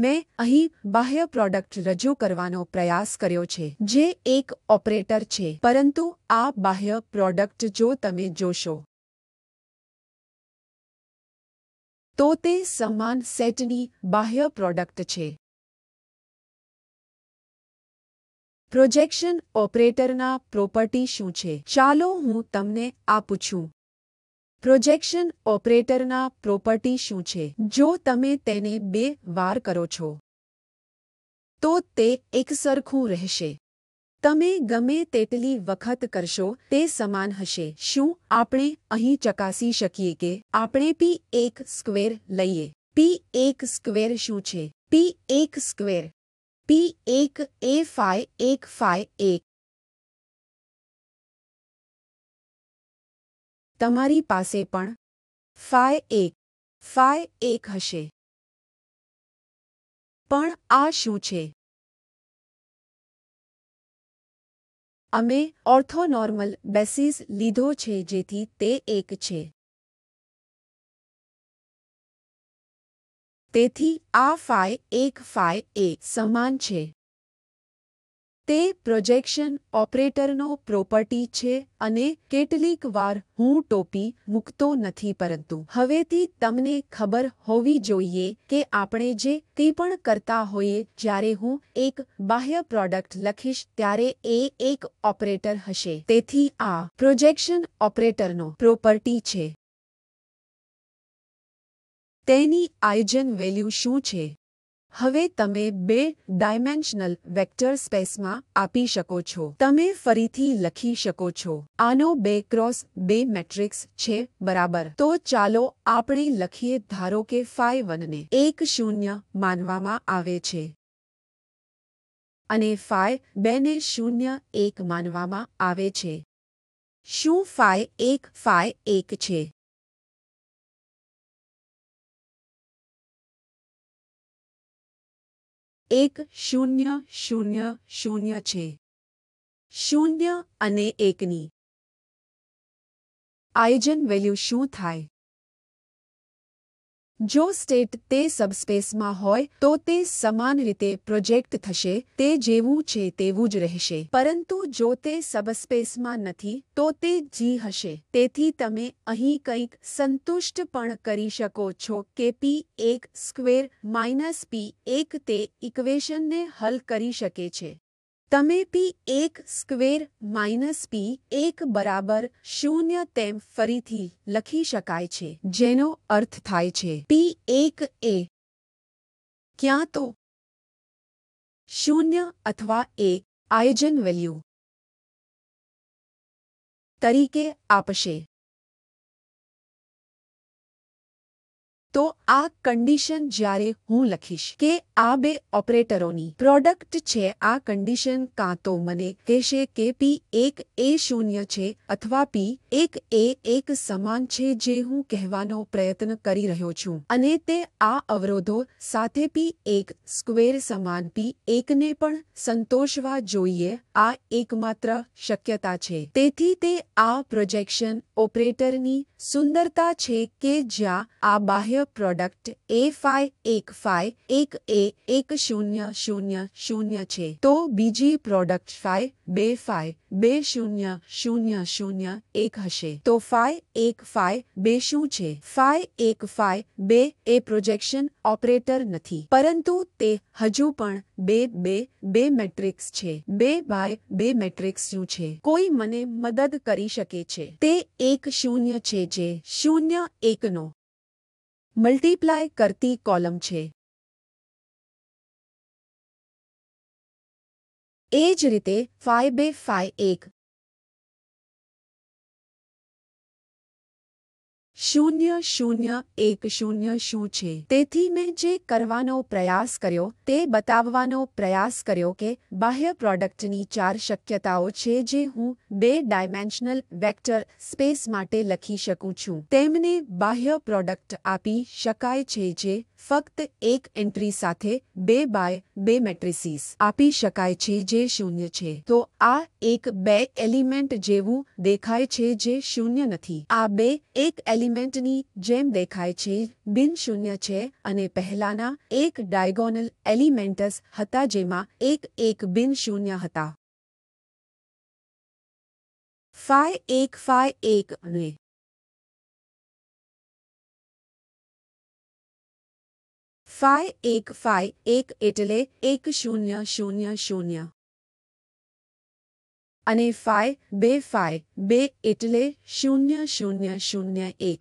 મેં અહીં બાહ્ય પ્રોડક્ટ રજૂ કરવાનો પ્રયાસ કર્યો છે જે એક ઓપરેટર છે પરંતુ આ બાહ્ય પ્રોડક્ટ જો તમે જોશો તો તે સમાન સેટની બાહ્ય પ્રોડક્ટ છે પ્રોજેક્શન ઓપરેટરના પ્રોપર્ટી શું છે ચાલો હું તમને આ પૂછું પ્રોજેક્શન ઓપરેટરના પ્રોપર્ટી શું છે જો તમે તેને બે વાર કરો છો તો તે એકસરખું રહેશે તમે ગમે તેટલી વખત કરશો તે સમાન હશે શું આપણે અહીં ચકાસી શકીએ કે આપણે પી એક સ્ક્વેર લઈએ પી એક સ્ક્વેર શું છે પી એક સ્ક્વેર પી એક એ ફાય એક ફાય એક તમારી પાસે પણ ફાય એક ફાય એક હશે પણ આ શું છે અમે ઓર્થોનોર્મલ બેસિસ લીધો છે જેથી તે એક છે તેથી આ ફાય એક ફાય એક સમાન છે તે પ્રોજેક્શન ઓપરેટરનો પ્રોપર્ટી છે અને કેટલીક વાર હું ટોપી મૂકતો નથી પરંતુ હવેથી તમને ખબર હોવી જોઈએ કે આપણે જે કંઈ પણ કરતા હોઈએ જ્યારે હું એક બાહ્ય પ્રોડક્ટ લખીશ ત્યારે એ એક ઓપરેટર હશે તેથી આ પ્રોજેક્શન ઓપરેટરનો પ્રોપર્ટી છે તેની આયોજન વેલ્યુ શું છે હવે તમે બે ડાયમેન્શનલ વેક્ટર સ્પેસમાં આપી શકો છો તમે ફરીથી લખી શકો છો આનો બે ક્રોસ બે મેટ્રિક્સ છે બરાબર તો ચાલો આપણે લખીએ ધારો કે ફાઈ વનને એક શૂન્ય માનવામાં આવે છે અને ફાઈ બેને શૂન્ય એક માનવામાં આવે છે શું ફાઈ એક ફાઈ એક છે એક શૂન્ય શૂન્ય શૂન્ય છે શૂન્ય અને એકની આયોજન વેલ્યુ શું થાય જો સ્ટેટ તે સબસ્પેસમાં હોય તો તે સમાન રીતે પ્રોજેક્ટ થશે તે જેવું છે તેવું જ રહેશે પરંતુ જો તે સબસ્પેસમાં નથી તો તે જી હશે તેથી તમે અહીં કંઈક સંતુષ્ટ પણ કરી શકો છો કે પી એક સ્ક્વેર માઇનસ પી એક તે ઇક્વેશનને હલ કરી શકે છે તમે પી એક સ્ક્વેર માઇનસ પી એક બરાબર શૂન્ય તેમ ફરીથી લખી શકાય છે જેનો અર્થ થાય છે પી એક એ ક્યાં તો શૂન્ય અથવા એ આયોજન વેલ્યુ તરીકે આપશે તો આ કન્ડિશન જ્યારે હું લખીશ કે આ બે ઓપરેટરોની પ્રોડક્ટ છે આ કન્ડિશન કાં તો મને કહેશે કે પી એક એ શૂન્ય છે અથવા પી એક એ એક સમાન છે જે હું કહેવાનો પ્રયત્ન કરી રહ્યો છું અને તે આ અવરોધો સાથે પી એક સ્ક્વેર સમાન પી એકને પણ સંતોષવા જોઈએ આ એકમાત્ર શક્યતા છે તેથી તે આ પ્રોજેક્શન ઓપરેટરની સુંદરતા છે કે જ્યાં આ બાહ્ય પ્રોડક્ટ એ ફાઈ એક ફાઈ એક એ એક શૂન્ય શૂન્ય શૂન્ય છે તો બીજી પ્રોડક્ટ ફાઈ બે ફાઈ બે શૂન્ય શૂન્ય શૂન્ય એક હશે તો ફાઈ એક ફાઈ બે શું છે ફાઈ એક ફાઈ બે એ પ્રોજેક્શન ઓપરેટર નથી પરંતુ તે હજુ પણ બે બે બે મેટ્રિક્સ છે બે બાય બે મેટ્રિક્સ શું છે કોઈ મને મદદ કરી શકે છે તે એક શૂન્ય છે જે શૂન્ય એકનો મલ્ટીપ્લાય કરતી કોલમ છે એ જ રીતે ફાઇ બે ફાઇ એક શૂન્ય શૂન્ય એક શૂન્ય શું છે તેથી મેં જે કરવાનો પ્રયાસ કર્યો તે બતાવવાનો પ્રયાસ કર્યો કે બાહ્ય પ્રોડક્ટની ચાર શક્યતાઓ છે જે હું બે ડાયમેન્શનલ વેક્ટર સ્પેસ માટે લખી શકું છું તેમને બાહ્ય પ્રોડક્ટ આપી શકાય છે જે ફક્ત એક એન્ટ્રી સાથે બે બાય બે મેટ્રિસીસ આપી શકાય છે જે શૂન્ય છે તો આ એક બે એલિમેન્ટ જેવું દેખાય છે જે શૂન્ય નથી આ બે એક એલિમેન્ટની જેમ દેખાય છે બિન શૂન્ય છે અને પહેલાના એક ડાયગોનલ એલિમેન્ટસ હતા જેમાં એક એક બિન શૂન્ય હતા ફાય એક ફાય એક અને ફાય એક ફાઇ એક એટલે એક શૂન્ય શૂન્ય શૂન્ય અને ફાઇ બે ફાય બે એટલે શૂન્ય શૂન્ય શૂન્ય એક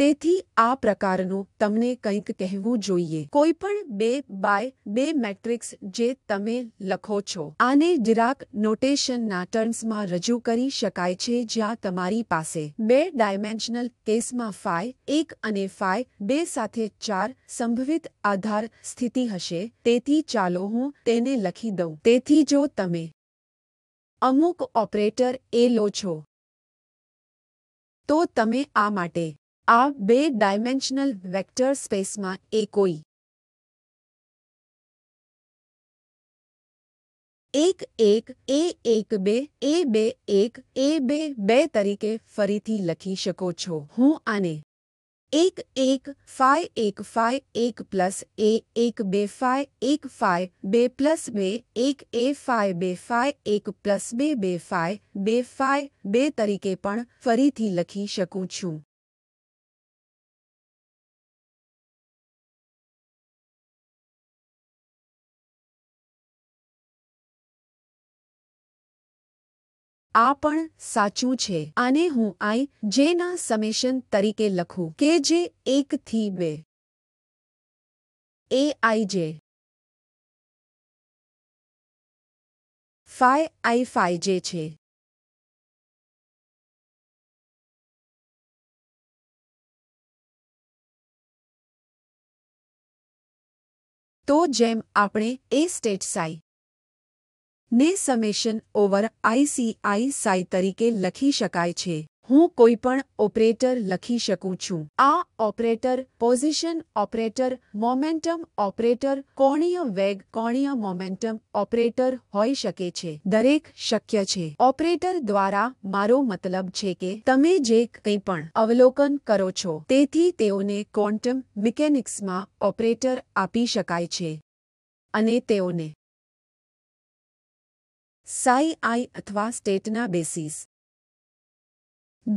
તેથી આ પ્રકારનું તમને કંઈક કહેવું જોઈએ કોઈ પણ બે બાય બે મેટ્રિક્સ જે તમે લખો છો આને ડિરાક નોટેશનના ટર્મ્સમાં રજૂ કરી શકાય છે જ્યાં તમારી પાસે બે ડાયમેન્શનલ કેસમાં ફાય એક અને ફાય બે સાથે ચાર સંભવિત આધાર સ્થિતિ હશે તેથી ચાલો હું તેને લખી દઉં તેથી જો તમે અમુક ઓપરેટર એ લો છો તો તમે આ માટે આ બે ડાયમેન્શનલ વેક્ટર સ્પેસમાં એ કોઈ એક એક એ એક બે એ બે એક એ બે બે તરીકે ફરીથી લખી શકો છો હું આને એક એક ફાય એક ફાય એક પ્લસ એ એક બે ફાય એક ફાય બે પ્લસ બે એક એ ફાય બે ફાય એક પ્લસ બે બે ફાય બે ફાય બે તરીકે પણ ફરીથી લખી શકું છું આ પણ સાચું છે આને હું આઈ જેના સમેશન તરીકે લખું કે જે એકથી બે એ આઈ જે ફાય આઈ ફાઈ જે છે તો જેમ આપણે એ સ્ટેટ સાઈ ને સમેશન ઓવર આઈસીઆઈ સાઈ તરીકે લખી શકાય છે હું કોઈપણ ઓપરેટર લખી શકું છું આ operator position operator momentum operator કોણીય વેગ કોણીય મોમેન્ટમ ઓપરેટર હોઈ શકે છે દરેક શક્ય છે ઓપરેટર દ્વારા મારો મતલબ છે કે તમે જે કંઈ પણ અવલોકન કરો છો તેથી તેઓને ક્વોન્ટમ મિકેનિક્સમાં ઓપરેટર આપી શકાય છે અને તેઓને સાઈ આઈ અથવા સ્ટેટના બેસિસ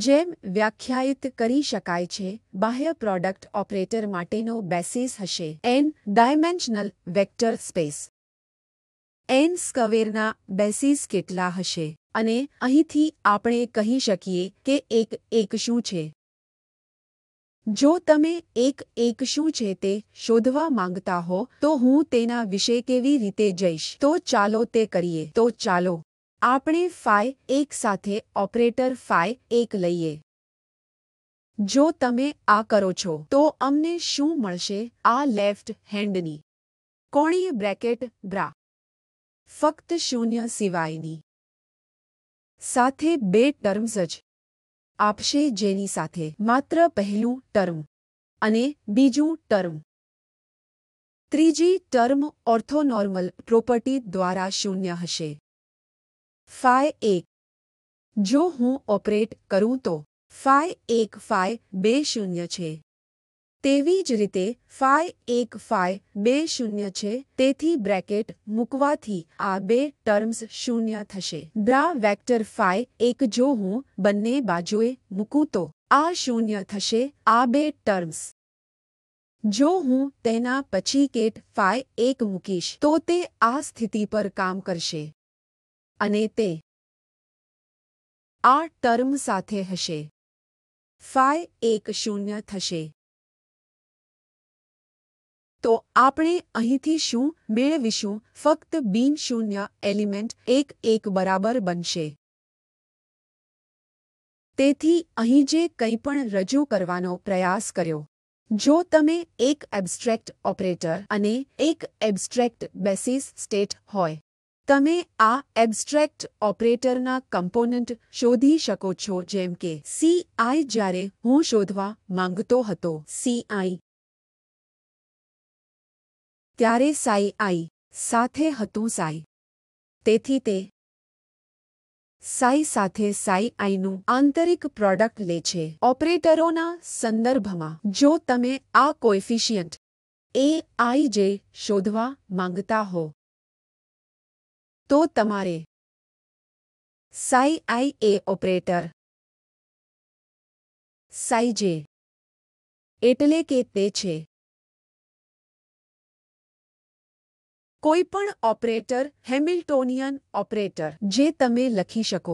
જેમ વ્યાખ્યાયિત કરી શકાય છે બાહ્ય પ્રોડક્ટ ઓપરેટર માટેનો બેસિસ હશે N dimensional vector space N સ્કવેરના બેસિસ કેટલા હશે અને અહીંથી આપણે કહી શકીએ કે એક એક શું છે જો તમે એક એક શું છે તે શોધવા માંગતા હો તો હું તેના વિશે કેવી રીતે જઈશ તો ચાલો તે કરીએ તો ચાલો આપણે ફાય એક સાથે ઓપરેટર ફાય એક લઈએ જો તમે આ કરો છો તો અમને શું મળશે આ લેફ્ટ હેન્ડની કોણીય બ્રેકેટ બ્રા ફક્ત શૂન્ય સિવાયની સાથે બે ટર્મ્સ જ આપશે જેની સાથે માત્ર પહેલું ટર્મ અને બીજું ટર્મ ત્રીજી ટર્મ ઓર્થોનોર્મલ પ્રોપર્ટી દ્વારા શૂન્ય હશે ફાય એક જો હું ઓપરેટ કરું તો ફાય એક ફાય બે શૂન્ય છે તેવી જ રીતે ફાય એક ફાય બે શૂન્ય છે તેથી બ્રેકેટ મૂકવાથી આ બે ટર્મ્સ શૂન્ય થશે બ્રા વેક્ટર ફાય એક જો હું બંને બાજુએ મૂકું તો આ શૂન્ય થશે આ બે ટર્મ્સ જો હું તેના પછી કેટ ફાય એક મૂકીશ તો તે આ સ્થિતિ પર કામ કરશે અને તે આ ટર્મ સાથે હશે ફાય એક શૂન્ય થશે તો આપણે અહીંથી શું મેળવીશું ફક્ત બિન શૂન્ય એલિમેન્ટ એક એક બરાબર બનશે તેથી અહીં જે કંઈ પણ રજૂ કરવાનો પ્રયાસ કર્યો જો તમે એક એબ્સ્ટ્રેક્ટ ઓપરેટર અને એક એબ્સ્ટ્રેક્ટ બેસિસ સ્ટેટ હોય તમે આ એબ્સ્ટ્રેક્ટ ઓપરેટરના કમ્પોનન્ટ શોધી શકો છો જેમ કે સીઆઈ જ્યારે હું શોધવા માંગતો હતો સીઆઈ ત્યારે સાઈ આઈ સાથે હતું સાઈ તેથી તે સાઈ સાથે સાઈ આઈનું આંતરિક પ્રોડક્ટ લે છે ઓપરેટરોના સંદર્ભમાં જો તમે આ કોએફિશિયન્ટ એ આઈ જે શોધવા માંગતા હો તો તમારે સાઈ આઈ એ ઓપરેટર સાઈ જે એટલે કે તે છે કોઈપણ ઓપરેટર હેમિલ્ટોનિયન ઓપરેટર જે તમે લખી શકો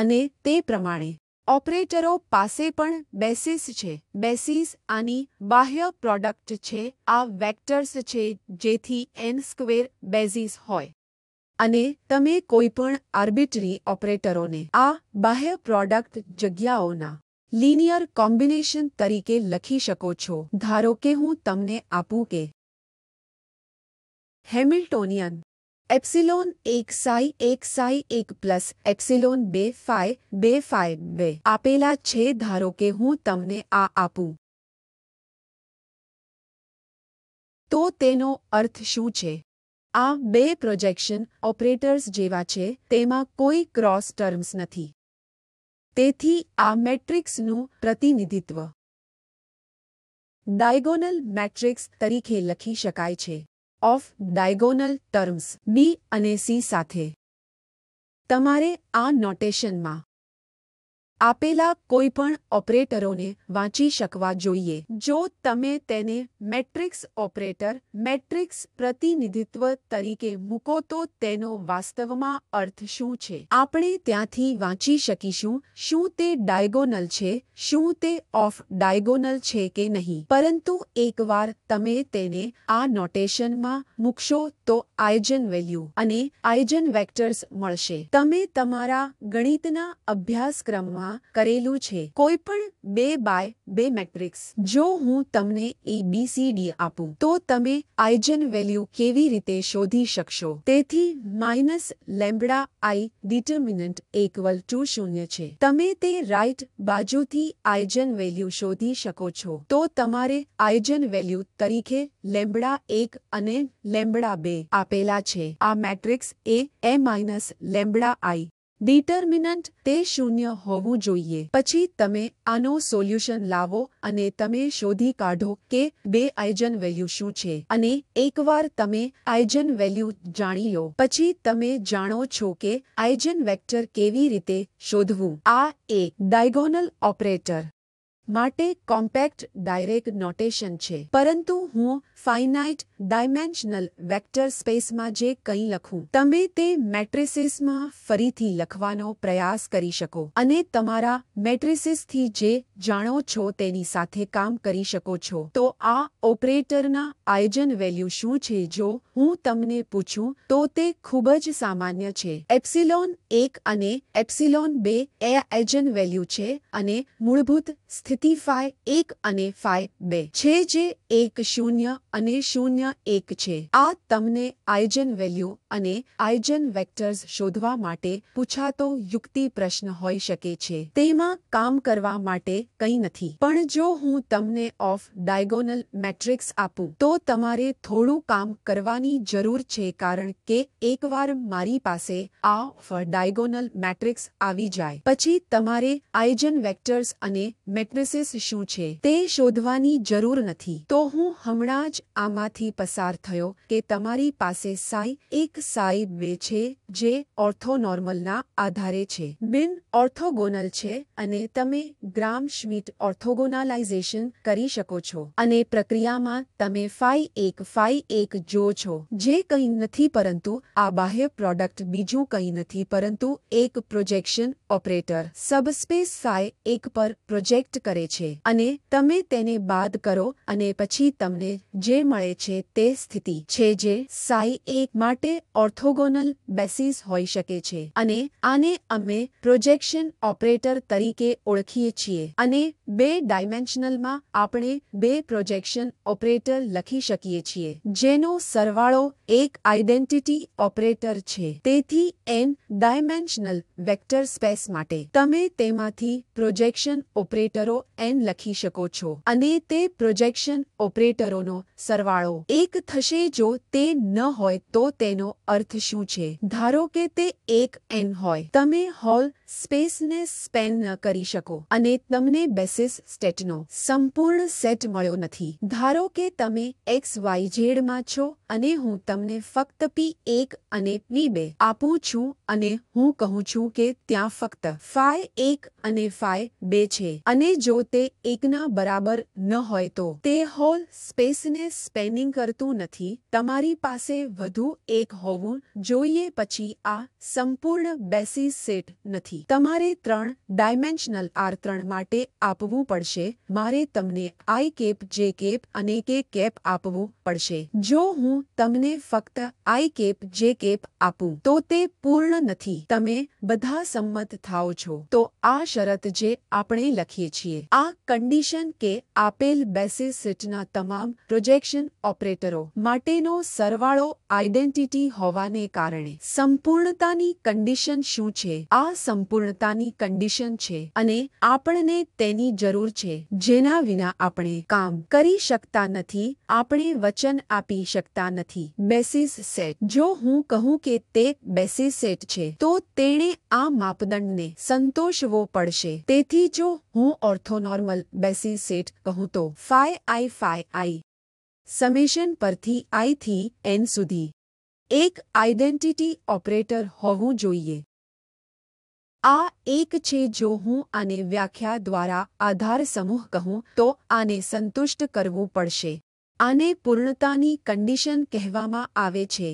અને તે પ્રમાણે ઓપરેટરો પાસે પણ બેસિસ છે બેસિસ આની બાહ્ય પ્રોડક્ટ છે આ વેક્ટર્સ છે જેથી એન સ્ક્વેર બેઝિસ હોય અને તમે કોઈપણ આર્બિટરી ઓપરેટરોને આ બાહ્ય પ્રોડક્ટ જગ્યાઓના લિનિયર કોમ્બિનેશન તરીકે લખી શકો છો ધારો કે હું તમને આપું કે હેમિલ્ટોનિયન એપ્સિલોન એક સાઈ એક સાઈ એક પ્લસ એપ્સિલોન બે ફાય બે ફાય બે આપેલા છે ધારો કે હું તમને આ આપું તો તેનો અર્થ શું છે આ બે પ્રોજેક્શન ઓપરેટર્સ જેવા છે તેમાં કોઈ ક્રોસ ટર્મ્સ નથી તેથી આ મેટ્રિક્સનું પ્રતિનિધિત્વ ડાયગોનલ મેટ્રિક્સ તરીકે લખી શકાય છે ઓફ ડાયગોનલ ટર્મ્સ બી અને સી સાથે તમારે આ નોટેશનમાં આપેલા કોઈપણ ઓપરેટરોને વાંચી શકવા જોઈએ જો તમે તેને મેટ્રિક્સ ઓપરેટર મેટ્રિક્સ પ્રતિનિધિત્વ તરીકે મૂકો તો તેનો વાસ્તવમાં અર્થ શું છે આપણે ત્યાંથી વાંચી શકીશું શું તે ડાયગોનલ છે શું તે ઓફ ડાયગોનલ છે કે નહીં પરંતુ એકવાર તમે તેને આ નોટેશનમાં મૂકશો તો આયજન વેલ્યુ અને આયજન વેક્ટર્સ મળશે તમે તમારા ગણિતના અભ્યાસક્રમમાં માં કરેલું છે કોઈ પણ બે બાય બે મેટ્રિક્સ જો હું તમને એ બી સી ડી આપું તો તમે આઇજન વેલ્યુ કેવી રીતે શોધી શકશો તેથી minus lambda I determinant equal to શૂન્ય છે તમે તે રાઇટ બાજુથી આઇજન વેલ્યુ શોધી શકો છો તો તમારે આઇજન વેલ્યુ તરીકે લેમ્બડા એક અને લેમ્બડા બે આપેલા છે આ matrix A A minus lambda I determinant તે શૂન્ય હોવું જોઈએ પછી તમે આનો સોલ્યુશન લાવો અને તમે શોધી કાઢો કે બે આઇજન વેલ્યુ શું છે અને એકવાર તમે આઇજન વેલ્યુ જાણી લો પછી તમે જાણો છો કે આઇજન વેક્ટર કેવી રીતે શોધવું આ એક ડાયગોનલ ઓપરેટર માટે કોમ્પેક્ટ ડાયરેક્ટ નોટેશન છે પરંતુ હું ફાઇનાઇટ ડાયમેન્શનલ વેક્ટર સ્પેસમાં જે કંઈ લખું તમે તે મેટ્રિસિસમાં ફરીથી લખવાનો પ્રયાસ કરી શકો અને તમારા મેટ્રિસિસથી જે જાણો છો તેની સાથે કામ કરી શકો છો તો આ ઓપરેટરના આયોજન વેલ્યુ શું છે જો હું તમને પૂછું તો તે ખૂબ જ સામાન્ય છે એપ્સિલોન એક અને એપ્સિલોન બે એ આયોજન વેલ્યુ છે અને મૂળભૂત સ્થિતિ ફાય એક અને ફાય બે છે જે એક શૂન્ય અને શૂન્ય તેમાંના એક છે આ તમને આઇજન વેલ્યુ અને આઇજન વેક્ટર્સ શોધવા માટે પૂછાતો યુક્તિ પ્રશ્ન હોઈ શકે છે તેમાં કામ કરવા માટે કંઈ નથી પણ જો હું તમને ઓફ ડાયગોનલ મેટ્રિક્સ આપું તો તમારે થોડું કામ કરવાની જરૂર છે કારણ કે એકવાર મારી પાસે આ ઓફ ડાયગોનલ મેટ્રિક્સ આવી જાય પછી તમારે આઇજન વેક્ટર્સ અને મેટ્રિસિસ શું છે તે શોધવાની જરૂર નથી તો હું હમણાં જ આમાંથી પસાર થયો કે તમારી પાસે સાઈ એક સાઈ બે છે જે ઓર્થોનોર્મલના આધારે છે બિન ઓર્થોગોનલ છે અને તમે ગ્રામ શ્વીટ ઓર્થોગોનાલાઇઝેશન કરી શકો છો અને પ્રક્રિયામાં તમે ફાઈ એક ફાઈ એક જો છો જે કંઈ નથી પરંતુ આ બાહ્ય પ્રોડક્ટ બીજું કંઈ નથી પરંતુ એક પ્રોજેક્શન ઓપરેટર સબસ્પેસ સાય એક પર પ્રોજેક્ટ કરે છે અને તમે તેને બાદ કરો અને પછી તમને જે મળે છે તે સ્થિતિ છે જે સાઈ એક માટે ઓર્થોગોનલ બેસિસ હોઈ શકે છે અને આને અમે પ્રોજેક્શન ઓપરેટર તરીકે ઓળખીએ છીએ અને બે ડાયમેન્શનલમાં આપણે બે પ્રોજેક્શન ઓપરેટર લખી શકીએ છીએ જેનો સરવાળો એક આઇડેન્ટિટી ઓપરેટર છે તેથી એન ડાયમેન્શનલ વેક્ટર સ્પેસ માટે તમે તેમાંથી પ્રોજેક્શન ઓપરેટરો એન લખી શકો છો અને તે પ્રોજેક્શન ઓપરેટરોનો સરવાળો એક થશે જો તે ન હોય તો તેનો અર્થ શું છે ધારો કે તે એક એન હોય તમે હોલ સ્પેસને સ્પેન ન કરી શકો અને તમને બેસિસ સ્ટેટનો સંપૂર્ણ સેટ મળ્યો નથી ધારો કે તમે એક્સ વાય ઝેડમાં છો અને હું તમને ફક્ત પી એક અને પી બે આપું છું અને હું કહું છું કે ત્યાં ફક્ત ફાય એક અને ફાય બે છે અને જો તે એકના બરાબર ન હોય તો તે હોલ સ્પેસને સ્પેનિંગ કરતું નથી તમારી પાસે વધુ એક હોવું જોઈએ પછી આ સંપૂર્ણ બેસિસ સેટ નથી તમારે ત્રણ ડાયમેન્શનલ આર ત્રણ માટે આપવું પડશે મારે તમને આઈ કેપ જે કેપ અને કે કેપ આપવું પડશે જો હું તમને ફક્ત આઈ કેપ જે કેપ આપું તો તે પૂર્ણ નથી તમે બધા સંમત થાઓ છો તો આ શરત જે આપણે લખીએ છીએ આ કન્ડિશન કે આપેલ બેસિસ સીટના તમામ પ્રોજેક્શન ઓપરેટરો માટેનો સરવાળો આઈડેન્ટિટી હોવાને કારણે સંપૂર્ણતાની કન્ડિશન શું છે આ સંપૂર્ણ પરિપૂર્ણતાની કન્ડિશન છે અને આપણને તેની જરૂર છે જેના વિના આપણે કામ કરી શકતા નથી આપણે વચન આપી શકતા નથી બેસિસ સેટ જો હું કહું કે તે બેસિસ સેટ છે તો તેણે આ માપદંડને સંતોષવો પડશે તેથી જો હું ઓર્થોનોર્મલ બેસિસ સેટ કહું તો phi I phi I summation પરથી આઈથી એન સુધી એક આઇડેન્ટિટી ઓપરેટર હોવું જોઈએ આ એક છે જો હું આને વ્યાખ્યા દ્વારા આધાર સમૂહ કહું તો આને સંતુષ્ટ કરવું પડશે આને પૂર્ણતાની કન્ડિશન કહેવામાં આવે છે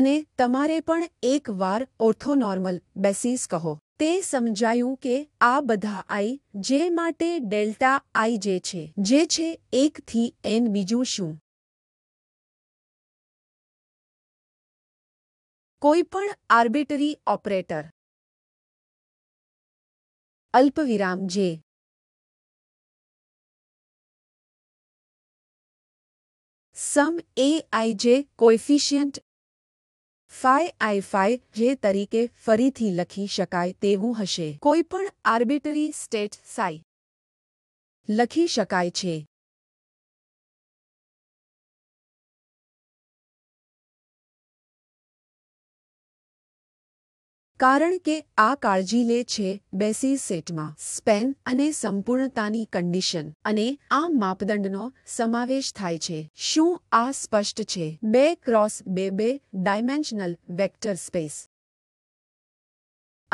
અને તમારે પણ એક વાર ઓર્થોનોર્મલ બેસિસ કહો તે સમજાયું કે આ બધા આઈ જે માટે ડેલ્ટા આઈ જે છે જે છે એકથી એન બીજું શું કોઈપણ આર્બિટરી ઓપરેટર અલ્પવિરામ જે સમ એ આઈ જે કોએફિશિયન્ટ ફાય આઈ ફાય જે તરીકે ફરીથી લખી શકાય તેવું હશે કોઈપણ આર્બિટરી સ્ટેટ સાઈ લખી શકાય છે કારણ કે આ કાળજી લે છે બેસી સેટમાં સ્પેન અને સંપૂર્ણતાની કંડિશન અને આ માપદંડનો સમાવેશ થાય છે શું આ સ્પષ્ટ છે બે ક્રોસ બે બે ડાયમેન્શનલ વેક્ટર સ્પેસ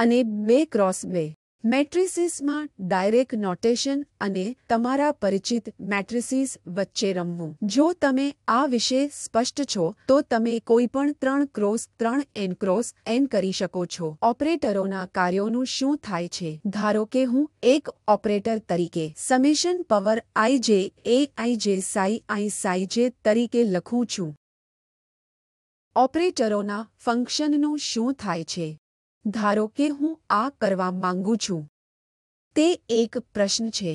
અને બે ક્રોસ બે મેટ્રિસિસમાં ડાયરેક્ટ નોટેશન અને તમારા પરિચિત મેટ્રિસિસ વચ્ચે રમવું જો તમે આ વિશે સ્પષ્ટ છો તો તમે કોઈ પણ ત્રણ ક્રોસ ત્રણ એન ક્રોસ એન કરી શકો છો ઓપરેટરોના કાર્યોનું શું થાય છે ધારો કે હું એક ઓપરેટર તરીકે સમિશન પવર આઈ જે એ આઈ જે સાઈ આઈ સાઈ જે તરીકે લખું છું ઓપરેટરોના ફંક્શનનું શું થાય છે ધારો કે હું આ કરવા માંગુ છું તે એક પ્રશ્ન છે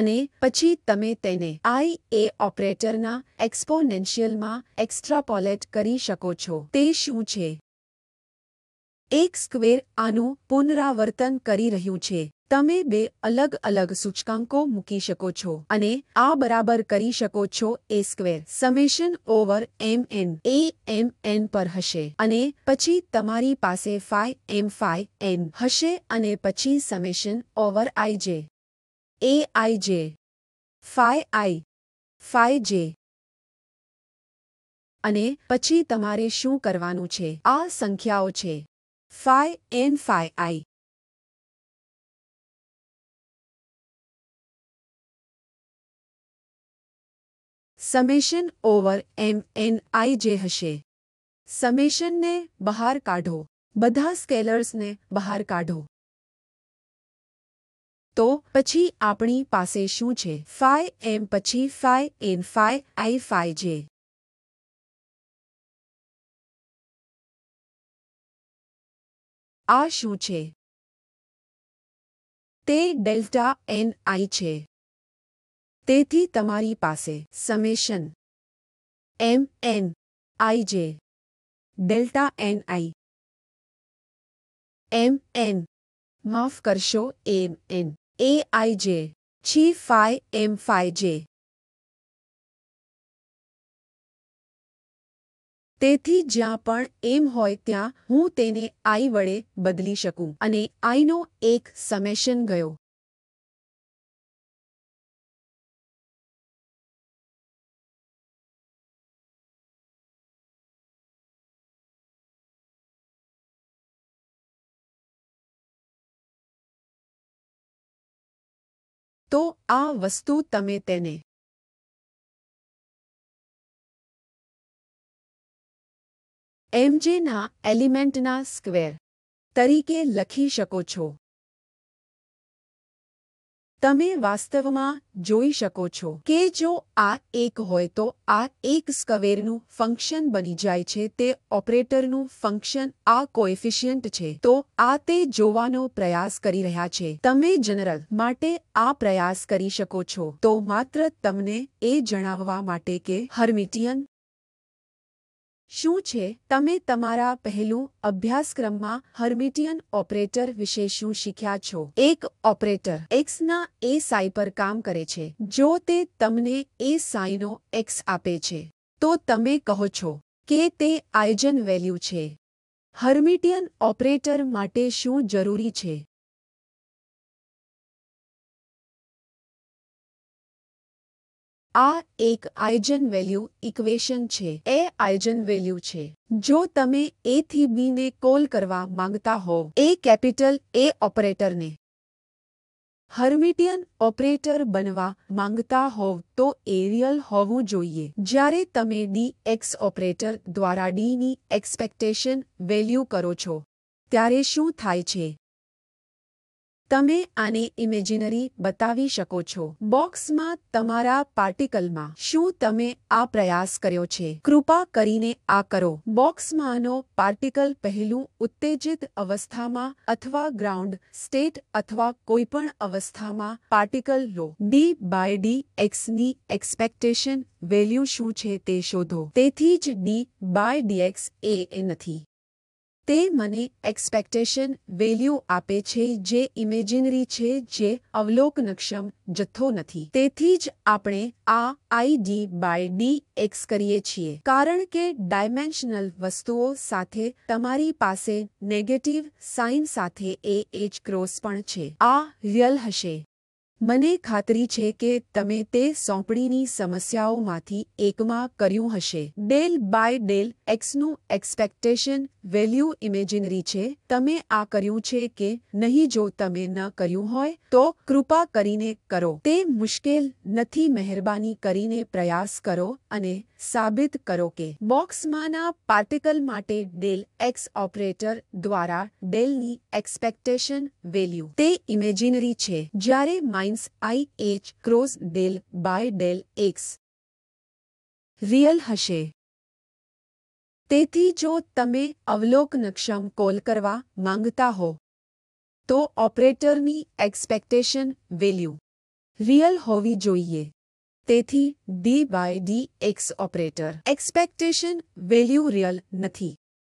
અને પછી તમે તેને આઈ એ ઓપરેટરના એક્સપોનેન્શિયલમાં એક્સ્ટ્રાપોલેટ કરી શકો છો તે શું છે એક સ્ક્વેર આનું પુનરાવર્તન કરી રહ્યું છે તમે બે અલગ અલગ સૂચકાંકો મૂકી શકો છો અને આ બરાબર કરી શકો છો A square summation over M N A M N પર હશે અને પછી તમારી પાસે ફાય એમ ફાય એન હશે અને પછી સમેશન ઓવર આઈ જે એ આઈ જે ફાય આઈ ફાય જે અને પછી તમારે શું કરવાનું છે આ સંખ્યાઓ છે phi N phi I summation over M N I જે હશે સમેશનને બહાર કાઢો બધા સ્કેલર્સને બહાર કાઢો તો પછી આપણી પાસે શું છે ફાય એમ પછી phi N phi I phi J આ શું છે તે ડેલ્ટા એન આઈ છે તેથી તમારી પાસે summation M N I J delta N I M N માફ કરશો એમ એન એ આઈ જે છી ફાય એમ ફાઈ જે તેથી જ્યાં પણ એમ હોય ત્યાં હું તેને આઈ વડે બદલી શકું અને આઈનો એક સમેશન ગયો તો આ વસ્તુ તમે તેને એમજેના એલિમેન્ટના સ્ક્વેર તરીકે લખી શકો છો તમે વાસ્તવમાં જોઈ શકો છો કે જો આ એક હોય તો આ એક સ્કવેરનું ફંક્શન બની જાય છે તે ઓપરેટરનું ફંક્શન આ કોએફિશિયન્ટ છે તો આ તે જોવાનો પ્રયાસ કરી રહ્યા છે તમે જનરલ માટે આ પ્રયાસ કરી શકો છો તો માત્ર તમને એ જણાવવા માટે કે હર્મિટિયન શું છે તમે તમારા પહેલું અભ્યાસક્રમમાં હર્મિટિયન ઓપરેટર વિશે શું શીખ્યા છો એક ઓપરેટર એક્સના એ સાઈ પર કામ કરે છે જો તે તમને એ સાઈનો એક્સ આપે છે તો તમે કહો છો કે તે આઇજન વેલ્યુ છે હર્મિટિયન ઓપરેટર માટે શું જરૂરી છે આ એક આઇજન વેલ્યુ ઇક્વેશન છે એ આઇજન વેલ્યુ છે જો તમે એ થી બી ને કોલ કરવા માંગતા હો એ કેપિટલ એ ઓપરેટરને હર્મિટિયન ઓપરેટર બનવા માંગતા હોવ તો એરિયલ હોવું જોઈએ જ્યારે તમે ડી એક્સ ઓપરેટર દ્વારા ડીની એક્સપેક્ટેશન વેલ્યુ કરો છો ત્યારે શું થાય છે તમે આને ઇમેજિનરી બતાવી શકો છો બોક્સમાં તમારા પાર્ટિકલમાં શું તમે આ પ્રયાસ કર્યો છે કૃપા કરીને આ કરો બોક્સમાં આનો પાર્ટિકલ પહેલું ઉત્તેજિત અવસ્થામાં અથવા ગ્રાઉન્ડ સ્ટેટ અથવા કોઈપણ અવસ્થામાં પાર્ટિકલ લો ડી બાય ડી એક્સની એક્સપેક્ટેશન વેલ્યુ શું છે તે શોધો તેથી જ ડી બાય ડીએક્સ એ નથી તે મને એક્સપેક્ટેશન વેલ્યુ આપે છે જે ઇમેજિનરી છે જે અવલોકનક્ષમ જથ્થો નથી તેથી જ આપણે આ I D by D X કરીએ છીએ કારણ કે ડાયમેન્શનલ વસ્તુઓ સાથે તમારી પાસે નેગેટિવ સાઇન સાથે એ એચ ક્રોસ પણ છે આ રિયલ હશે મને ખાતરી છે કે તમે તે સોંપણીની સમસ્યાઓમાંથી એકમાં કર્યું હશે ડેલ બાય ડેલ એક્સનું એક્સપેક્ટેશન વેલ્યુ ઇમેજિનરી છે તમે આ કર્યું છે કે નહીં જો તમે ન કર્યું હોય તો કૃપા કરીને કરો તે મુશ્કેલ નથી મહેરબાની કરીને પ્રયાસ કરો અને સાબિત કરો કે બોક્સમાંના પાર્ટિકલ માટે ડેલ એક્સ ઓપરેટર દ્વારા ડેલની એક્સપેક્ટેશન વેલ્યુ તે ઇમેજિનરી છે જ્યારે minus I H cross del by del X real હશે તેથી જો તમે અવલોકનક્ષમ કોલ કરવા માંગતા હો તો ઓપરેટરની એક્સપેક્ટેશન વેલ્યુ રિયલ હોવી જોઈએ તેથી D by D X operator expectation value real નથી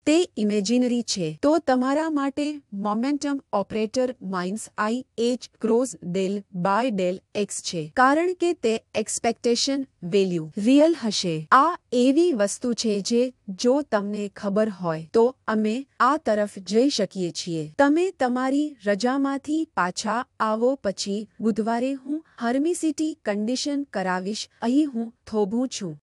તે ઇમેજિનરી છે તો તમારા માટે momentum operator minus I H cross del by del X છે કારણ કે તે એક્સપેક્ટેશન વેલ્યુ રિયલ હશે આ એવી વસ્તુ છે જે જો તમને ખબર હોય તો અમે આ તરફ જઈ શકીએ છીએ તમે તમારી રજામાંથી પાછા આવો પછી બુધવારે હું હર્મિસિટી કંડિશન કરાવીશ અહીં હું થોભું છું